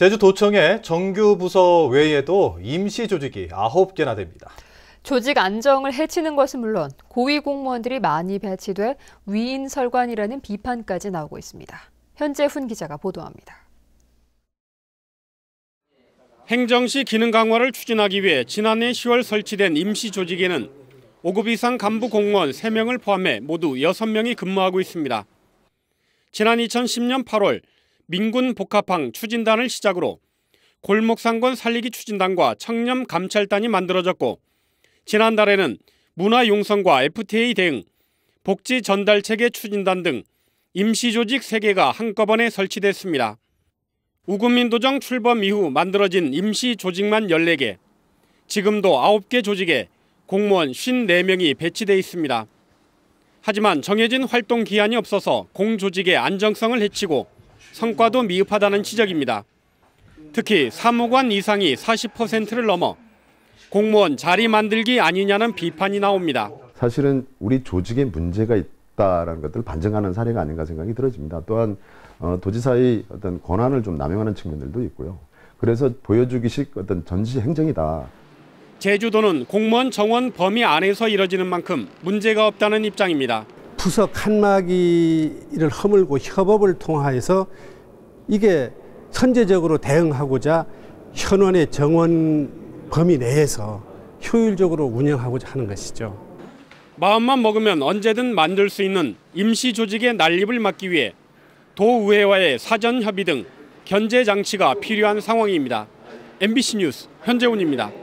제주도청의 정규부서 외에도 임시조직이 9개나 됩니다. 조직 안정을 해치는 것은 물론 고위공무원들이 많이 배치돼 위인설관이라는 비판까지 나오고 있습니다. 현재훈 기자가 보도합니다. 행정시 기능 강화를 추진하기 위해 지난해 10월 설치된 임시조직에는 5급 이상 간부 공무원 3명을 포함해 모두 6명이 근무하고 있습니다. 지난 2010년 8월 민군 복합항 추진단을 시작으로 골목상권 살리기 추진단과 청렴 감찰단이 만들어졌고 지난달에는 문화용성과 FTA 대응, 복지 전달 체계 추진단 등 임시조직 3개가 한꺼번에 설치됐습니다. 우금민도정 출범 이후 만들어진 임시조직만 14개, 지금도 9개 조직에 공무원 54명이 배치되어 있습니다. 하지만 정해진 활동 기한이 없어서 공조직의 안정성을 해치고 성과도 미흡하다는 지적입니다. 특히 사무관 이상이 40%를 넘어 공무원 자리 만들기 아니냐는 비판이 나옵니다. 사실은 우리 조직에 문제가 있다라는 것들을 반증하는 사례가 아닌가 생각이 들어집니다. 또한 어, 도지사의 어떤 권한을 좀 남용하는 측면들도 있고요. 그래서 보여주기식 어떤 전시 행정이다. 제주도는 공무원 정원 범위 안에서 이뤄지는 만큼 문제가 없다는 입장입니다. 부석 칸막이를 허물고 협업을 통하여서 이게 선제적으로 대응하고자 현원의 정원 범위 내에서 효율적으로 운영하고자 하는 것이죠. 마음만 먹으면 언제든 만들 수 있는 임시 조직의 난립을 막기 위해 도의회와의 사전 협의 등 견제 장치가 필요한 상황입니다. MBC 뉴스 현재훈입니다.